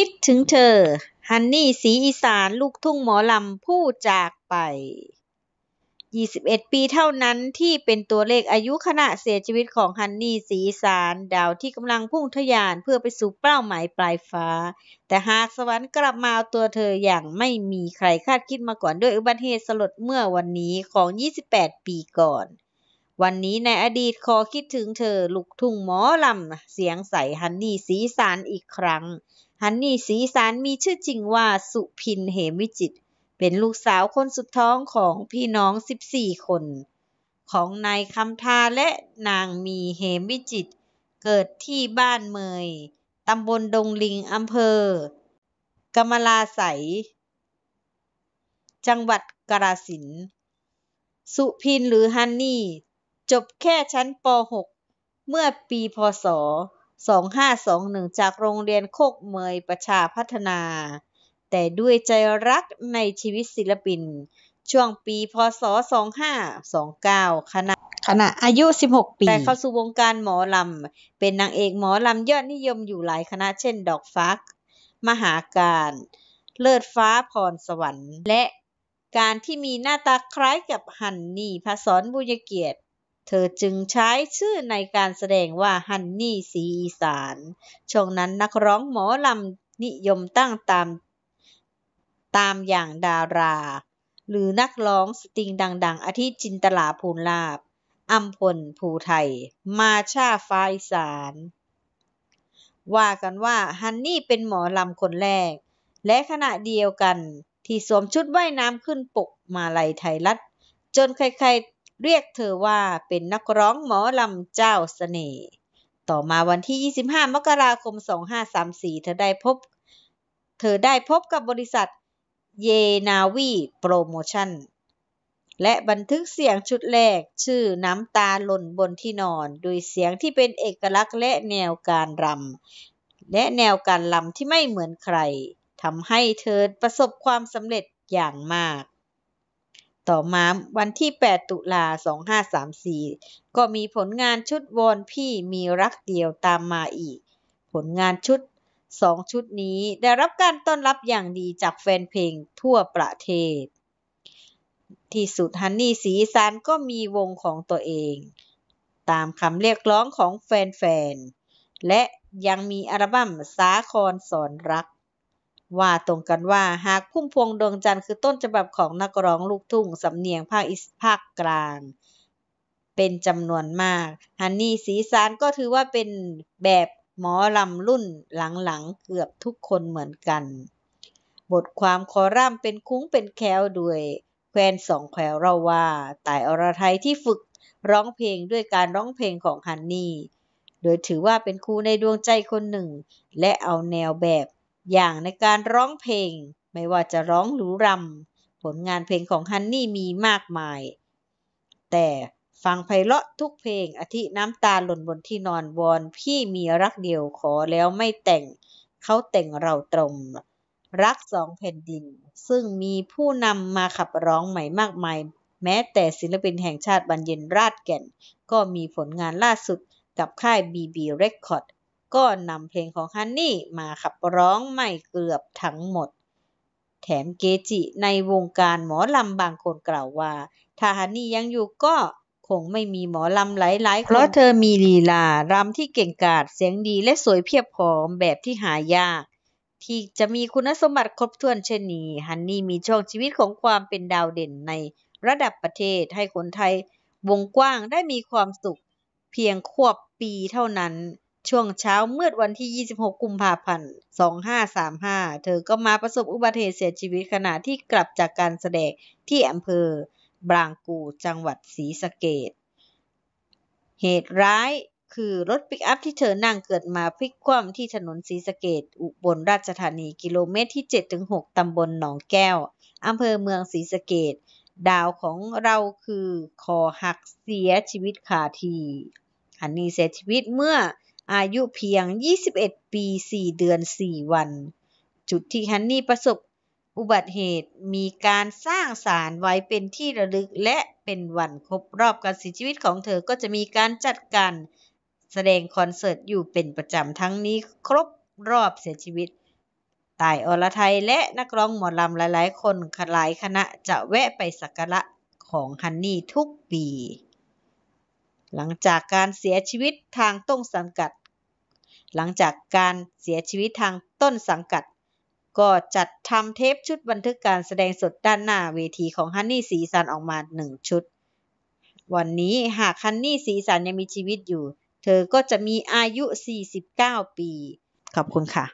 คิดถึงเธอ ฮันนี่สีอีสาน ลูกทุ่งหมอลำผู้จากไป 21 ปีเท่านั้นที่เป็นตัวเลขอายุขณะเสียชีวิตของฮันนี่สีอีสานดาวที่กำลังพุ่งทะยานเพื่อไปสู่เป้าหมายปลายฟ้า แต่หากสวรรค์กลับมาเอาตัวเธออย่างไม่มีใครคาดคิดมาก่อนด้วยอุบัติเหตุสลดเมื่อวันนี้ของ 28 ปีก่อน วันนี้ในอดีตขอคิดถึงเธอ ลูกทุ่งหมอลำเสียงใสฮันนี่สีสารอีกครั้งฮันนี่สีสันมีชื่อจริงว่าสุพินเหมวิจิต เป็นลูกสาวคนสุดท้องของพี่น้อง 14 คน ของนายคำทาและนางมีเหมวิจิต เกิดที่บ้านเมยตำบลดงลิงอำเภอ กมลาใส จังหวัดกระสินสุพินหรือฮันนี่ จบแค่ชั้นป .6 เมื่อปีพศ2521 จากโรงเรียนโคกเมยประชาพัฒนา แต่ด้วยใจรักในชีวิตศิลปินช่วงปีพศ2529ขณะขณะอายุ 16 ปีแต่เข้าสู่วงการหมอลำ เป็นนางเอกหมอลำยอดนิยมอยู่หลายคณะเช่น ดอกฟัก มหาการ เลิศฟ้าพรสวรรค์ และการที่มีหน้าตาคล้ายกับฮันนี่พศรบุญเกียรติเธอจึงใช้ชื่อในการแสดงว่าฮันนี่สีอีสานช่วงนั้นนักร้องหมอลำนิยมตั้งตาม ตามอย่างดารา หรือนักร้องสตริงดังๆอาทิจินตลาภูลาบอัมพลภูไทย มาชาฟ้าอีสานว่ากันว่าฮันนี่เป็นหมอลำคนแรก และขณะเดียวกันที่สวมชุดว่ายน้ำขึ้นปกมาลัยไทยรัฐจนใครๆเรียกเธอว่าเป็นนักร้องหมอลำเจ้าสเสน่ห์ต่อมาวันที่ 25 มกราคม 2534 เธอได้พบเธอได้พบกับบริษัท เยนาวีโปรโมชั่น และบันทึกเสียงชุดแรกชื่อน้ำตาหล่นบนที่นอน ด้วยเสียงที่เป็นเอกลักษณ์และแนวการรำและแนวการรำที่ไม่เหมือนใครทำให้เธอประสบความสำเร็จอย่างมากต่อมาวันที่ 8 ตุลา 2534 ก็มีผลงานชุดวอนพี่มีรักเดียวตามมาอีก ผลงานชุด 2 ชุดนี้ได้รับการต้อนรับอย่างดีจากแฟนเพลงทั่วประเทศ ที่สุดฮันนี่สีสันก็มีวงของตัวเอง ตามคำเรียกร้องของแฟนๆ และยังมีอัลบั้มสาครสอนรักว่าตรงกันว่าหากพุ่มพวงดวงจันทร์คือต้นฉบับของนักร้องลูกทุ่งสำเนียงภาคอีสภาคกลาง เป็นจำนวนมากฮันนี่สีสานก็ถือว่าเป็นแบบหมอลำรุ่นหลังๆเกือบทุกคนเหมือนกัน บทความคอรัมเป็นคุ้งเป็นแควด้วย แควนสองแควเราว่าตายอรไทยที่ฝึกร้องเพลงด้วยการร้องเพลงของฮันนี่โดยถือว่าเป็นครูในดวงใจคนหนึ่ง และเอาแนวแบบอย่างในการร้องเพลงไม่ว่าจะร้องหรือรำผลงานเพลงของฮันนี่มีมากมาย แต่ฟังไพเราะทุกเพลงอาทิน้ำตาหล่นบนที่นอนวอน พี่มีรักเดียวขอแล้วไม่แต่ง เขาแต่งเราตรง รักสองแผ่นดิน ซึ่งมีผู้นำมาขับร้องใหม่มากมาย แม้แต่ศิลปินแห่งชาติบรรเย็นราชแก่น ก็มีผลงานล่าสุด กับค่าย BB Record ก็นำเพลงของฮันนี่มาขับร้องใหม่เกือบทั้งหมด แถมเกจิในวงการหมอลำบางคนกล่าวว่า ถ้าฮันนี่ยังอยู่ก็คงไม่มีหมอลำหลายๆ เพราะเธอมีลีลารำที่เก่งกาจ เสียงดีและสวยเพียบพร้อมแบบที่หายาก ที่จะมีคุณสมบัติครบถ้วนเช่นนี้ ฮันนี่มีช่วงชีวิตของความเป็นดาวเด่นในระดับประเทศ ให้คนไทย วงกว้างได้มีความสุขเพียงควบปีเท่านั้นช่วงเช้าเมื่อวันที่ 26 กุมภาพันธ์ 2535 เธอก็มาประสบอุบัติเหตุเสียชีวิตขณะที่กลับจากการแสดงที่อำเภอบางกูจังหวัดศรีสะเกดเหตุร้ายคือรถปิกอัพที่เธอนั่งเกิดมาพลิกคว่ำที่ถนนศรีสะเกดอุบลราชธานีกิโลเมตรที่ 7-6 ตำบลหนองแก้ว อำเภอเมืองศรีสะเกดดาวของเราคือคอหักเสียชีวิตขาที อันนี้เสียชีวิตเมื่ออายุเพียง 21 ปี 4 เดือน 4 วัน จุดที่ฮันนี่ประสบอุบัติเหตุมีการสร้างสารไว้เป็นที่ระลึกและเป็นวันครบรอบการเสียชีวิตของเธอก็จะมีการจัดการแสดงคอนเสิร์ตอยู่เป็นประจำทั้งนี้ครบรอบเสียชีวิต ตายอรไทยและนักร้องหมอลำหลายๆ คนหลายคณะจะแวะไปสักการะของฮันนี่ทุกปีหลังจากการเสียชีวิตทางต้นสังกัด หลังจากการเสียชีวิตทางต้นสังกัด ก็จัดทำเทปชุดบันทึกการแสดงสดด้านหน้าเวทีของฮันนี่สีสันออกมาหนึ่งชุด วันนี้หากฮันนี่สีสันยังมีชีวิตอยู่ เธอก็จะมีอายุ 49 ปี ขอบคุณค่ะ